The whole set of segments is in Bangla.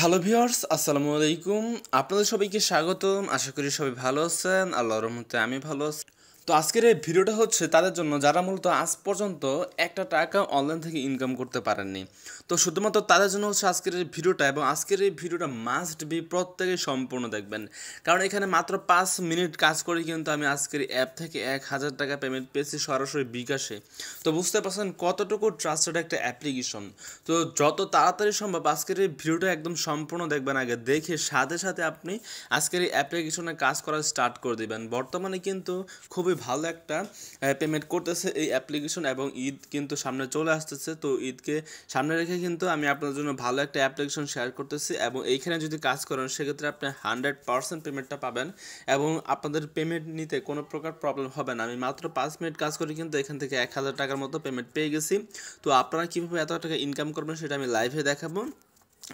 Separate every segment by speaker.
Speaker 1: হ্যালো ভিওর্স আসসালামু আলাইকুম আপনাদের সবাইকে স্বাগতম আশা করি সবাই ভালো আছেন আল্লাহ রহমতে আমি ভালো আছি তো আজকের এই ভিডিওটা হচ্ছে তাদের জন্য যারা মূলত আজ পর্যন্ত একটা টাকা অনলাইন থেকে ইনকাম করতে পারেননি তো শুধুমাত্র তাদের জন্য হচ্ছে আজকের এই ভিডিওটা এবং আজকের এই ভিডিওটা মাস্ট বি প্রত্যেকে সম্পূর্ণ দেখবেন কারণ এখানে মাত্র পাঁচ মিনিট কাজ করে কিন্তু আমি আজকের অ্যাপ থেকে এক হাজার টাকা পেমেন্ট পেয়েছি সরাসরি বিকাশে তো বুঝতে পারছেন কতটুকু ট্রাস্টেড একটা অ্যাপ্লিকেশন তো যত তাড়াতাড়ি সম্ভব আজকের এই ভিডিওটা একদম সম্পূর্ণ দেখবেন আগে দেখে সাথে সাথে আপনি আজকের এই অ্যাপ্লিকেশনে কাজ করা স্টার্ট করে দেবেন বর্তমানে কিন্তু খুবই ভালো একটা পেমেন্ট করতেছে এই অ্যাপ্লিকেশন এবং ঈদ কিন্তু সামনে চলে আসতেছে তো ঈদকে সামনে রেখে কিন্তু আমি আপনার জন্য ভালো একটা অ্যাপ্লিকেশন শেয়ার করতেছি এবং এইখানে যদি কাজ করেন সেক্ষেত্রে আপনি হান্ড্রেড পার্সেন্ট পেমেন্টটা পাবেন এবং আপনাদের পেমেন্ট নিতে কোনো প্রকার প্রবলেম হবে না আমি মাত্র পাঁচ মিনিট কাজ করে কিন্তু এখান থেকে এক হাজার টাকার মতো পেমেন্ট পেয়ে গেছি তো আপনারা কীভাবে এত টাকা ইনকাম করবেন সেটা আমি লাইভে দেখাবো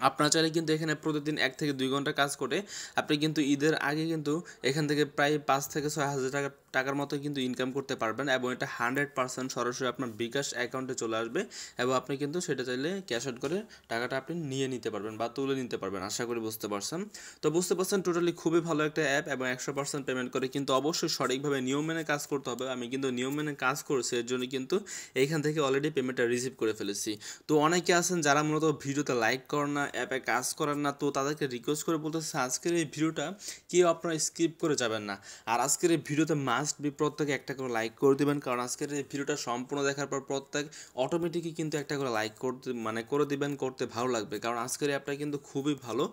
Speaker 1: আপনারা চাইলে কিন্তু এখানে প্রতিদিন এক থেকে দুই ঘন্টা কাজ করে আপনি কিন্তু ঈদের আগে কিন্তু এখান থেকে প্রায় পাঁচ থেকে ছয় হাজার টাকা টাকার মতো কিন্তু ইনকাম করতে পারবেন এবং এটা হান্ড্রেড পার্সেন্ট সরাসরি আপনার বিকাশ অ্যাকাউন্টে চলে আসবে এবং আপনি কিন্তু সেটা চাইলে ক্যাশ আউট করে টাকাটা আপনি নিয়ে নিতে পারবেন বা তুলে নিতে পারবেন আশা করি বুঝতে পারছেন তো বুঝতে পারছেন টোটালি খুবই ভালো একটা অ্যাপ এবং একশো পার্সেন্ট পেমেন্ট করে কিন্তু অবশ্যই সঠিকভাবে নিয়ম মেনে কাজ করতে হবে আমি কিন্তু নিয়ম মেনে কাজ করছি এর জন্য কিন্তু এইখান থেকে অলরেডি পেমেন্টটা রিসিভ করে ফেলেছি তো অনেকে আছেন যারা মূলত ভিডিওতে লাইক করেন না না অ্যাপে কাজ করেন না তো তাদেরকে রিকোয়েস্ট করে বলতেছে আজকের এই ভিডিওটা কেউ আপনারা স্কিপ করে যাবেন না আর আজকের এই ভিডিওতে মাস্ট বি প্রত্যেকে একটা করে লাইক করে দেবেন কারণ আজকের এই ভিডিওটা সম্পূর্ণ দেখার পর প্রত্যেক অটোমেটিকই কিন্তু একটা করে লাইক করতে মানে করে দেবেন করতে ভালো লাগবে কারণ আজকের অ্যাপটা কিন্তু খুবই ভালো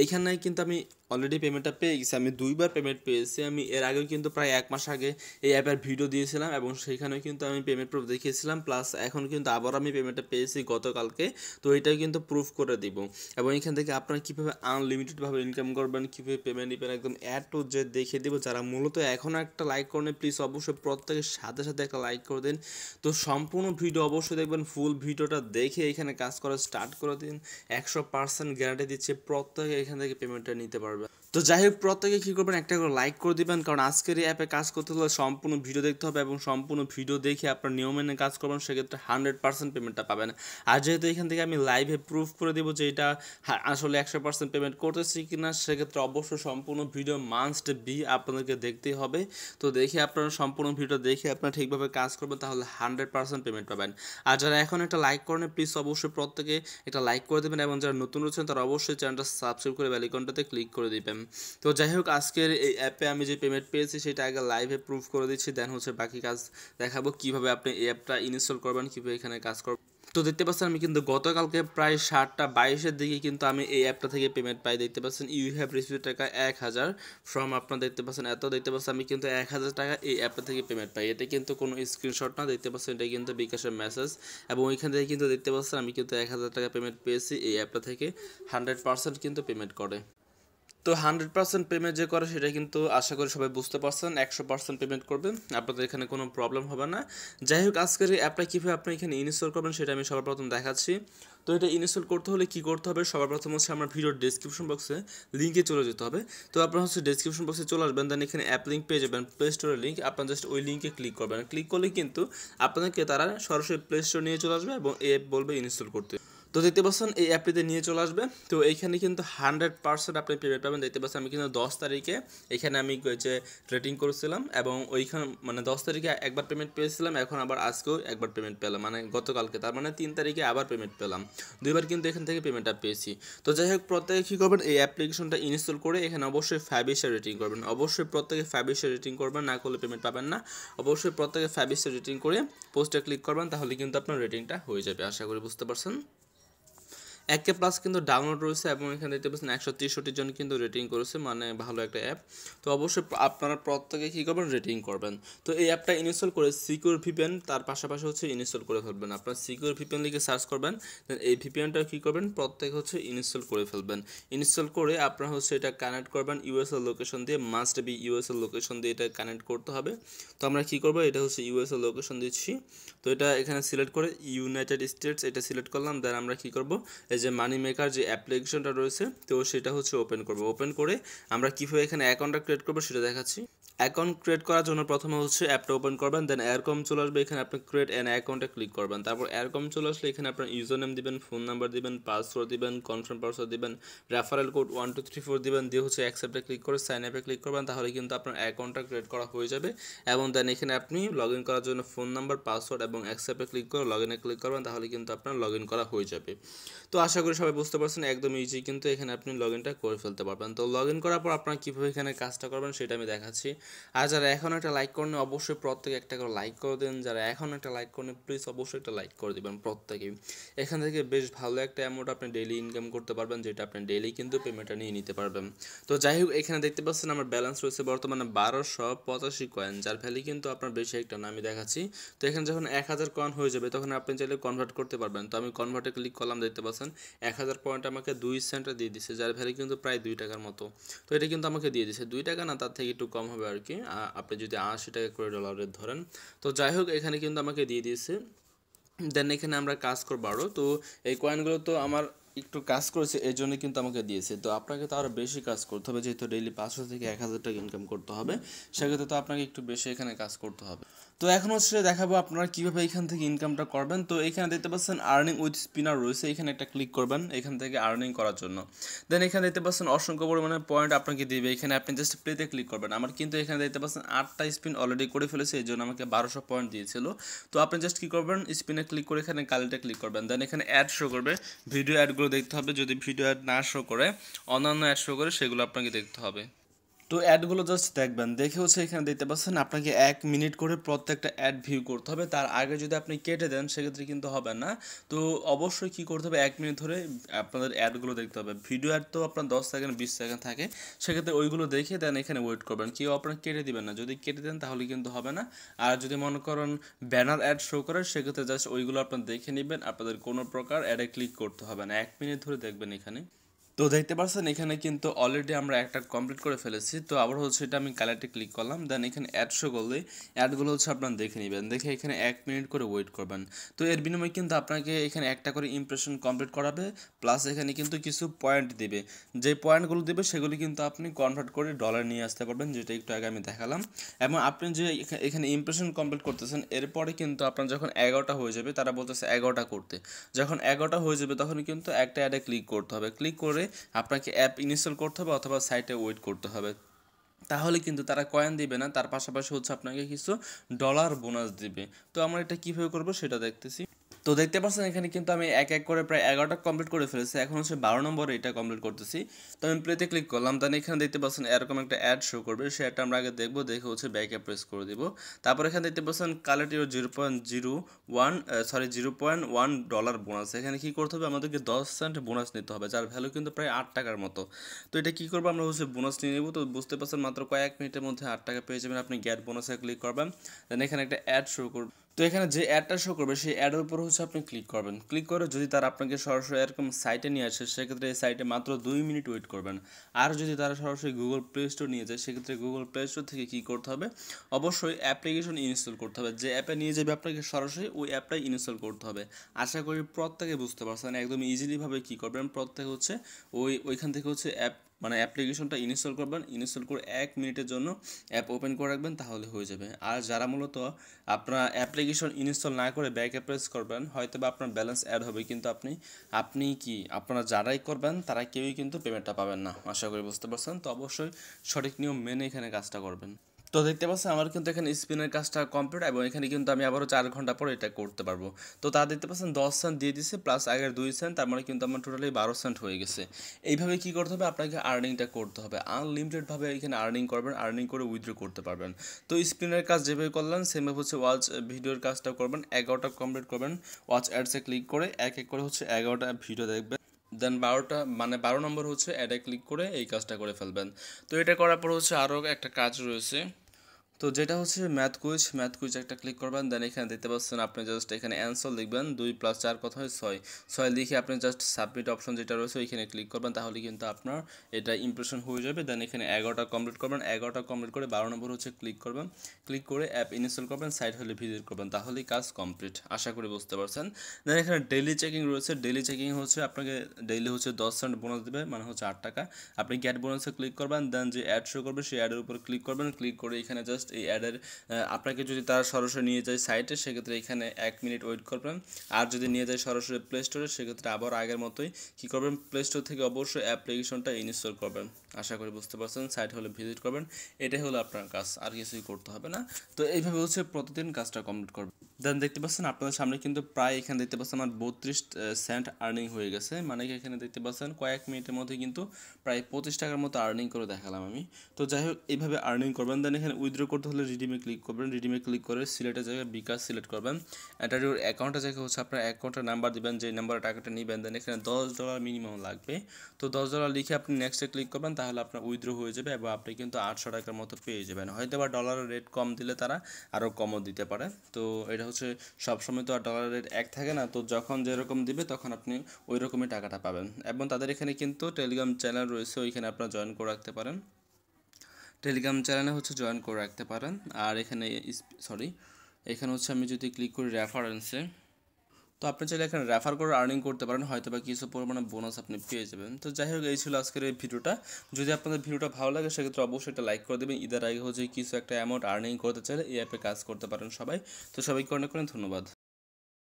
Speaker 1: এইখানে কিন্তু আমি অলরেডি পেমেন্টটা পেয়ে গেছি আমি দুইবার পেমেন্ট পেয়েছি আমি এর আগেও কিন্তু প্রায় এক মাস আগে এই অ্যাপের ভিডিও দিয়েছিলাম এবং সেইখানেও কিন্তু আমি পেমেন্ট প্রুফ দেখিয়েছিলাম প্লাস এখন কিন্তু আবার আমি পেমেন্টটা পেয়েছি গতকালকে তো এটাই কিন্তু প্রুফ করে দিব এবং এখান থেকে আপনারা কীভাবে আনলিমিটেডভাবে ইনকাম করবেন কীভাবে পেমেন্ট নেবেন একদম অ্যাড টু যে দেখিয়ে দেবো যারা মূলত এখনও একটা লাইক করেন প্লিজ অবশ্যই প্রত্যেকের সাথে সাথে একটা লাইক করে দিন তো সম্পূর্ণ ভিডিও অবশ্যই দেখবেন ফুল ভিডিওটা দেখে এখানে কাজ করা স্টার্ট করে দিন একশো পার্সেন্ট গ্যারান্টি দিচ্ছে প্রত্যেকে এখান থেকে পেমেন্টটা নিতে পারবে তো যাই হোক প্রত্যেকে কী করবেন একটা করে লাইক করে দেবেন কারণ আজকের এই অ্যাপে কাজ করতে হলে সম্পূর্ণ ভিডিও দেখতে হবে এবং সম্পূর্ণ ভিডিও দেখে আপনার নিয়ম মেনে কাজ করবেন সেক্ষেত্রে হান্ড্রেড পার্সেন্ট পেমেন্টটা পাবেন আর যেহেতু এখান থেকে আমি লাইভে প্রুফ করে দেবো যে এটা আসলে একশো পার্সেন্ট পেমেন্ট করতেছি কি না সেক্ষেত্রে অবশ্যই সম্পূর্ণ ভিডিও মান্থ বি আপনাদেরকে দেখতে হবে তো দেখে আপনারা সম্পূর্ণ ভিডিও দেখে আপনারা ঠিকভাবে কাজ করবেন তাহলে হান্ড্রেড পার্সেন্ট পেমেন্ট পাবেন আর যারা এখন একটা লাইক করেন প্লিজ অবশ্যই প্রত্যেকে একটা লাইক করে দেবেন এবং যারা নতুন রয়েছেন তারা অবশ্যই চ্যানেলটা সাবস্ক্রাইব করে বেলিকনটাতে ক্লিক করে দিবেন তো যাই হোক আজকের এই অ্যাপে আমি যে পেমেন্ট পেয়েছি সেটা আগে লাইভে প্রুফ করে দিচ্ছি দেন হচ্ছে বাকি কাজ দেখাবো কিভাবে আপনি এই অ্যাপটা ইনস্টল করবেন কীভাবে এখানে কাজ করবেন তো দেখতে পাচ্ছেন আমি কিন্তু গতকালকে প্রায় সাতটা বাইশের দিকে কিন্তু আমি এই অ্যাপটা থেকে পেমেন্ট পাই দেখতে পাচ্ছেন ইউ হ্যাভ রিসিভ টাকা এক হাজার ফ্রম আপনার দেখতে পাচ্ছেন এত দেখতে পাচ্ছেন আমি কিন্তু এক হাজার টাকা এই অ্যাপটা থেকে পেমেন্ট পাই এটা কিন্তু কোনো স্ক্রিনশট না দেখতে পাচ্ছেন এটা কিন্তু বিকাশের মেসেজ এবং ওইখান থেকে কিন্তু দেখতে পাচ্ছেন আমি কিন্তু এক হাজার টাকা পেমেন্ট পেয়েছি এই অ্যাপটা থেকে হান্ড্রেড পার্সেন্ট কিন্তু পেমেন্ট করে তো হান্ড্রেড পার্সেন্ট পেমেন্ট যে করে সেটা কিন্তু আশা করি সবাই বুঝতে পারছেন একশো পার্সেন্ট পেমেন্ট করবেন আপনাদের এখানে কোনো প্রবলেম হবে না যাই হোক আজকের অ্যাপটা কীভাবে আপনি এখানে ইনস্টল করবেন সেটা আমি সবার প্রথম দেখাচ্ছি তো এটা ইনস্টল করতে হলে কি করতে হবে সবার প্রথম হচ্ছে আমার ভিডিওর ডিসক্রিপশন বক্সে লিঙ্কে চলে যেতে হবে তো আপনার হচ্ছে ডিসক্রিপশন বক্সে চলে আসবেন দেন এখানে অ্যাপ লিঙ্ক পেয়ে যাবেন প্লে স্টোরের লিঙ্ক আপনার জাস্ট ওই লিঙ্কে ক্লিক করবেন ক্লিক করলে কিন্তু আপনাকে তারা সরাসরি প্লে স্টোর নিয়ে চলে আসবে এবং অ্যাপ বলবে ইনস্টল করতে তো দেখতে পাচ্ছেন এই অ্যাপটিতে নিয়ে চলে আসবে তো এইখানে কিন্তু হান্ড্রেড পার্সেন্ট আপনি পেমেন্ট পাবেন দেখতে পাচ্ছেন আমি কিন্তু দশ তারিখে এখানে আমি যে ট্রেডিং করেছিলাম এবং ওইখানে মানে দশ তারিখে একবার পেমেন্ট পেয়েছিলাম এখন আবার আজকেও একবার পেমেন্ট পেলাম মানে গতকালকে তার মানে তিন তারিখে আবার পেমেন্ট পেলাম দুইবার কিন্তু এখান থেকে পেমেন্টটা পেয়েছি তো যাই হোক প্রত্যেকে কী করবেন এই অ্যাপ্লিকেশনটা ইনস্টল করে এখানে অবশ্যই ফাইভ স্টার রেটিং করবেন অবশ্যই প্রত্যেকে ফাইভ স্টার রেটিং করবেন না করলে পেমেন্ট পাবেন না অবশ্যই প্রত্যেকে ফাইভ স্টার রেটিং করে পোস্টে ক্লিক করবেন তাহলে কিন্তু আপনার রেটিংটা হয়ে যাবে আশা করি বুঝতে পারছেন এক প্লাস কিন্তু ডাউনলোড রয়েছে এবং এখানে দেখতে পাচ্ছেন একশো তিরিশটির জন কিন্তু রেটিং করেছে মানে ভালো একটা অ্যাপ তো অবশ্যই আপনারা প্রত্যেকে কী করবেন রেটিং করবেন তো এই অ্যাপটা ইনস্টল করে সিকিউর ভিপিএন তার পাশাপাশি হচ্ছে ইনস্টল করে ফেলবেন আপনার সিকিউর ভিপিএন লিখে সার্চ করবেন দেন এই ভিপিএনটা কী করবেন প্রত্যেক হচ্ছে ইনস্টল করে ফেলবেন ইনস্টল করে আপনারা হচ্ছে এটা কানেক্ট করবেন ইউএসএল লোকেশন দিয়ে মাস্ট বি ইউএসএল লোকেশন দিয়ে এটা কানেক্ট করতে হবে তো আমরা কী করবো এটা হচ্ছে ইউএসএল লোকেশন দিচ্ছি তো এটা এখানে সিলেক্ট করে ইউনাইটেড স্টেটস এটা সিলেক্ট করলাম দেন আমরা কী করবো এই যে মানি মেকার যে অ্যাপ্লিকেশনটা রয়েছে তো সেটা হচ্ছে ওপেন করব ওপেন করে আমরা কীভাবে এখানে অ্যাকাউন্টটা ক্রিয়েট করবো সেটা দেখাচ্ছি অ্যাকাউন্ট ক্রিয়েট করার জন্য প্রথমে হচ্ছে অ্যাপটা ওপেন করবেন দেন এরকম চলে আসবে এখানে আপনি ক্রিয়েট অ্যান অ্যাকাউন্টে ক্লিক করবেন তারপর এরকম চলে আসলে এখানে আপনার ইউজার নেম দিবেন ফোন নাম্বার দিবেন পাসওয়ার্ড দিবেন কনফার্ম পাসওয়ার্ড দিবেন referral code one two three four দিবেন দিয়ে হচ্ছে অ্যাকসেপ্টে ক্লিক করে সাইন অ্যাপে ক্লিক করবেন তাহলে কিন্তু আপনার অ্যাকাউন্টটা ক্রিয়েট করা হয়ে যাবে এবং দেন এখানে আপনি লগ ইন করার জন্য ফোন নাম্বার পাসওয়ার্ড এবং অ্যাকসেপ্টে ক্লিক করে লগ ইনে ক্লিক করবেন তাহলে কিন্তু আপনার লগ ইন করা হয়ে যাবে তো আশা করি সবাই বুঝতে পারছেন একদম ইজি কিন্তু এখানে আপনি লগ ইনটা করে ফেলতে পারবেন তো লগ ইন করার পর আপনারা কীভাবে এখানে কাজটা করবেন সেটা আমি দেখাচ্ছি আর যারা এখনও একটা লাইক করেন অবশ্যই প্রত্যেকে একটা করে লাইক করে দেন যারা এখনও একটা লাইক করেন প্লিজ অবশ্যই একটা লাইক করে দেবেন প্রত্যেকেই এখান থেকে বেশ ভালো একটা অ্যামাউন্ট আপনি ডেলি ইনকাম করতে পারবেন যেটা আপনি ডেলি কিন্তু পেমেন্টটা নিয়ে নিতে পারবেন তো যাই হোক এখানে দেখতে পাচ্ছেন আমার ব্যালেন্স রয়েছে বর্তমানে বারোশো পঁচাশি কয়েন যার ভ্যালি কিন্তু আপনার বেশি একটা নামে দেখাচ্ছি তো এখানে যখন এক হাজার কয়েন হয়ে যাবে তখন আপনি চাইলে কনভার্ট করতে পারবেন তো আমি কনভার্টে ক্লিক করলাম দেখতে পাচ্ছেন এক হাজার পয়েন্ট আমাকে দুই সেন্টে দিয়ে দিচ্ছে যার ভ্যালি কিন্তু প্রায় দুই টাকার মতো তো এটা কিন্তু আমাকে দিয়ে দিচ্ছে দুই টাকা না তার থেকে একটু কম হবে আর আর কি আপনি যদি আশি টাকা করে ডলারে ধরেন তো যাই হোক এখানে কিন্তু আমাকে দিয়ে দিয়েছে দেন এখানে আমরা কাজ করবো আরও তো এই কয়েনগুলো তো আমার একটু কাজ করেছে এর জন্য কিন্তু আমাকে দিয়েছে তো আপনাকে তো আরও বেশি কাজ করতে হবে যেহেতু ডেইলি পাঁচশো থেকে এক হাজার টাকা ইনকাম করতে হবে সেক্ষেত্রে তো আপনাকে একটু বেশি এখানে কাজ করতে হবে তো এখন হচ্ছে দেখাবো আপনারা কীভাবে এখান থেকে ইনকামটা করবেন তো এখানে দেখতে পাচ্ছেন আর্নিং উইথ স্পিনার রয়েছে এখানে একটা ক্লিক করবেন এখান থেকে আর্নিং করার জন্য দেন এখানে দেখতে পাচ্ছেন অসংখ্য পরিমাণে পয়েন্ট আপনাকে দিবে এখানে আপনি জাস্ট প্লেতে ক্লিক করবেন আমার কিন্তু এখানে দেখতে পাচ্ছেন আটটা স্পিন অলরেডি করে ফেলেছে এই জন্য আমাকে বারোশো পয়েন্ট দিয়েছিল তো আপনি জাস্ট কী করবেন স্পিনে ক্লিক করে এখানে কালেক্টে ক্লিক করবেন দেন এখানে অ্যাড শো করবে ভিডিও অ্যাডগুলো দেখতে হবে যদি ভিডিও অ্যাড না শো করে অন্যান্য অ্যাড শো করে সেগুলো আপনাকে দেখতে হবে তো অ্যাডগুলো জাস্ট দেখবেন দেখে হচ্ছে এখানে দেখতে পাচ্ছেন আপনাকে এক মিনিট করে প্রত্যেকটা অ্যাড ভিউ করতে হবে তার আগে যদি আপনি কেটে দেন সেক্ষেত্রে কিন্তু হবে না তো অবশ্যই কি করতে হবে এক মিনিট ধরে আপনাদের অ্যাডগুলো দেখতে হবে ভিডিও অ্যাড তো আপনার দশ সেকেন্ড বিশ সেকেন্ড থাকে সেক্ষেত্রে ওইগুলো দেখে দেন এখানে ওয়েট করবেন কেউ আপনার কেটে দিবেন না যদি কেটে দেন তাহলে কিন্তু হবে না আর যদি মনে করেন ব্যানার অ্যাড শো করেন সেক্ষেত্রে জাস্ট ওইগুলো আপনার দেখে নেবেন আপনাদের কোনো প্রকার অ্যাডে ক্লিক করতে হবে না এক মিনিট ধরে দেখবেন এখানে তো দেখতে পাচ্ছেন এখানে কিন্তু অলরেডি আমরা একটা কমপ্লিট করে ফেলেছি তো আবার হচ্ছে এটা আমি কালারটি ক্লিক করলাম দেন এখানে অ্যাডশো করলে অ্যাডগুলো হচ্ছে আপনারা দেখে নেবেন দেখে এখানে এক মিনিট করে ওয়েট করবেন তো এর বিনিময়ে কিন্তু আপনাকে এখানে একটা করে ইমপ্রেশন কমপ্লিট করাবে প্লাস এখানে কিন্তু কিছু পয়েন্ট দেবে যে পয়েন্টগুলো দেবে সেগুলি কিন্তু আপনি কনভার্ট করে ডলার নিয়ে আসতে পারবেন যেটা একটু আগে আমি দেখালাম এবং আপনি যে এখানে ইমপ্রেশন কমপ্লিট করতেছেন এরপরে কিন্তু আপনার যখন এগারোটা হয়ে যাবে তারা বলতেছে এগারোটা করতে যখন এগারোটা হয়ে যাবে তখন কিন্তু একটা অ্যাডে ক্লিক করতে হবে ক্লিক করে আপনাকে অ্যাপ ইনস্টল করতে হবে অথবা সাইটে ওয়েট করতে হবে তাহলে কিন্তু তারা কয়েন দিবে না তার পাশাপাশি হচ্ছে আপনাকে কিছু ডলার বোনাস দিবে তো আমরা এটা কীভাবে করবো সেটা দেখতেছি তো দেখতে পাচ্ছেন এখানে কিন্তু আমি এক এক করে প্রায় এগারোটা কমপ্লিট করে ফেলেছি এখন হচ্ছে বারো নম্বরে এটা কমপ্লিট করতেছি তো আমি প্লেতে ক্লিক করলাম তাহলে এখানে দেখতে পাচ্ছেন এরকম একটা অ্যাড শো করবে সে অ্যাডটা আমরা আগে দেখবো দেখে হচ্ছে ব্যাকে প্রেস করে দিব তারপর এখানে দেখতে পাচ্ছেন collect your zero point zero one sorry zero point one dollar bonus এখানে কী করতে হবে আমাদেরকে দশ সেন্ট বোনাস নিতে হবে যার ভ্যালু কিন্তু প্রায় আট টাকার মতো তো এটা কী করবো আমরা হচ্ছে বোনাস নিয়ে নেবো তো বুঝতে পারছেন মাত্র কয়েক মিনিটের মধ্যে আট টাকা পেয়ে যাবেন আপনি গ্যাট বোনাসে ক্লিক করবেন দেন এখানে একটা অ্যাড শুরু করবেন তো এখানে যে অ্যাডটা শো করবে সেই অ্যাডের উপর হচ্ছে আপনি ক্লিক করবেন ক্লিক করে যদি তারা আপনাকে সরাসরি এরকম সাইটে নিয়ে আসে সেক্ষেত্রে এই সাইটে মাত্র দুই মিনিট ওয়েট করবেন আর যদি তারা সরাসরি গুগল প্লে স্টোর নিয়ে যায় সেক্ষেত্রে গুগল প্লে স্টোর থেকে কী করতে হবে অবশ্যই অ্যাপ্লিকেশন ইনস্টল করতে হবে যে অ্যাপে নিয়ে যাবে আপনাকে সরাসরি ওই অ্যাপটাই ইনস্টল করতে হবে আশা করি প্রত্যেকে বুঝতে পারছেন একদম ইজিলিভাবে কী করবেন প্রত্যেকে হচ্ছে ওই ওইখান থেকে হচ্ছে অ্যাপ মানে অ্যাপ্লিকেশনটা ইনস্টল করবেন ইনস্টল করে এক মিনিটের জন্য অ্যাপ ওপেন করে রাখবেন তাহলে হয়ে যাবে আর যারা মূলত আপনার অ্যাপ্লিকেশন ইনস্টল না করে ব্যাক প্রেস করবেন হয়তো বা আপনার ব্যালেন্স অ্যাড হবে কিন্তু আপনি আপনি কি আপনারা যারাই করবেন তারা কেউই কিন্তু পেমেন্টটা পাবেন না আশা করি বুঝতে পারছেন তো অবশ্যই সঠিক নিয়ম মেনে এখানে কাজটা করবেন তো দেখতে পাচ্ছেন আমার কিন্তু এখানে স্পিনের কাজটা কমপ্লিট এবং এখানে কিন্তু আমি আবারও চার ঘন্টা পর এটা করতে পারবো তো তা দেখতে পাচ্ছেন দশ সেন্ট দিয়ে দিছে প্লাস আগের দুই সেন্ট তার মানে কিন্তু আমার টোটালি বারো সেন্ট হয়ে গেছে এইভাবে কি করতে হবে আপনাকে আর্নিংটা করতে হবে আনলিমিটেডভাবে এখানে আর্নিং করবেন আর্নিং করে উইথড্র করতে পারবেন তো স্পিনের কাজ যেভাবে করলেন সেমে হচ্ছে ওয়াচ ভিডিওর কাজটা করবেন এগারোটা কমপ্লিট করবেন ওয়াচ অ্যাডসে ক্লিক করে এক এক করে হচ্ছে এগারোটা ভিডিও দেখবেন দেন বারোটা মানে বারো নম্বর হচ্ছে অ্যাডে ক্লিক করে এই কাজটা করে ফেলবেন তো এটা করার পর হচ্ছে আরও একটা কাজ রয়েছে তো যেটা হচ্ছে ম্যাথ কুইজ ম্যাথ কুইজ একটা ক্লিক করবেন দেন এখানে দেখতে পাচ্ছেন আপনি জাস্ট এখানে অ্যান্সার লিখবেন দুই প্লাস চার কত হয় ছয় ছয় লিখে আপনি জাস্ট সাবমিট অপশন যেটা রয়েছে ওইখানে ক্লিক করবেন তাহলে কিন্তু আপনার এটা ইমপ্রেশন হয়ে যাবে দেন এখানে এগারোটা কমপ্লিট করবেন এগারোটা কমপ্লিট করে বারো নম্বর হচ্ছে ক্লিক করবেন ক্লিক করে অ্যাপ ইনস্টল করবেন সাইট হলে ভিজিট করবেন তাহলেই কাজ কমপ্লিট আশা করি বুঝতে পারছেন দেন এখানে ডেলি চেকিং রয়েছে ডেলি চেকিং হচ্ছে আপনাকে ডেলি হচ্ছে দশ সেন্ট বোনাস দেবে মানে হচ্ছে আট টাকা আপনি গ্যাট বোনাসে ক্লিক করবেন দেন যে অ্যাড শো করবে সেই অ্যাডের উপর ক্লিক করবেন ক্লিক করে এখানে জাস্ট জাস্ট এই অ্যাডের আপনাকে যদি তারা সরাসরি নিয়ে যায় সাইটে সেক্ষেত্রে এখানে এক মিনিট ওয়েট করবেন আর যদি নিয়ে যায় সরাসরি প্লে স্টোরে সেক্ষেত্রে আবার আগের মতোই কী করবেন প্লে স্টোর থেকে অবশ্যই অ্যাপ্লিকেশনটা ইনস্টল করবেন আশা করি বুঝতে পারছেন সাইট হলে ভিজিট করবেন এটাই হলো আপনার কাজ আর কিছুই করতে হবে না তো এইভাবে হচ্ছে প্রতিদিন কাজটা কমপ্লিট করবেন দেন দেখতে পাচ্ছেন আপনাদের সামনে কিন্তু প্রায় এখানে দেখতে পাচ্ছেন আমার বত্রিশ সেন্ট আর্নিং হয়ে গেছে মানে কি এখানে দেখতে পাচ্ছেন কয়েক মিনিটের মধ্যে কিন্তু প্রায় পঁচিশ টাকার মতো আর্নিং করে দেখালাম আমি তো যাই হোক এইভাবে আর্নিং করবেন দেন এখানে উইথড্র করতে হলে রিডিমে ক্লিক করবেন রিডিমে ক্লিক করে সিলেটের জায়গায় বিকাশ সিলেক্ট করবেন এটার অ্যাকাউন্টের জায়গায় হচ্ছে আপনার অ্যাকাউন্টের নাম্বার দেবেন যে নাম্বারে টাকাটা নেবেন দেন এখানে দশ ডলার মিনিমাম লাগবে তো দশ ডলার লিখে আপনি নেক্সটে ক্লিক করবেন তাহলে আপনার উইথড্র হয়ে যাবে এবং আপনি কিন্তু আটশো টাকার মতো পেয়ে যাবেন হয়তো বা ডলারের রেট কম দিলে তারা আরও কমও দিতে পারে তো এটা হচ্ছে সবসময় তো আর ডলারের রেট এক থাকে না তো যখন যেরকম দিবে তখন আপনি ওই রকমই টাকাটা পাবেন এবং তাদের এখানে কিন্তু টেলিগ্রাম চ্যানেল রয়েছে ওইখানে আপনারা জয়েন করে রাখতে পারেন টেলিগ্রাম চ্যানেলে হচ্ছে জয়েন করে রাখতে পারেন আর এখানে সরি এখানে হচ্ছে আমি যদি ক্লিক করি রেফারেন্সে তো আপনি চাইলে এখানে রেফার করে আর্নিং করতে পারেন হয়তো বা কিছু পরিমাণে বোনাস আপনি পেয়ে যাবেন তো যাই হোক এই ছিল আজকের এই ভিডিওটা যদি আপনাদের ভিডিওটা ভালো লাগে সেক্ষেত্রে অবশ্যই একটা লাইক করে দেবেন ইদার আগে হচ্ছে কিছু একটা অ্যামাউন্ট আর্নিং করতে চাইলে এই অ্যাপে কাজ করতে পারেন সবাই তো সবাইকে অনেক অনেক ধন্যবাদ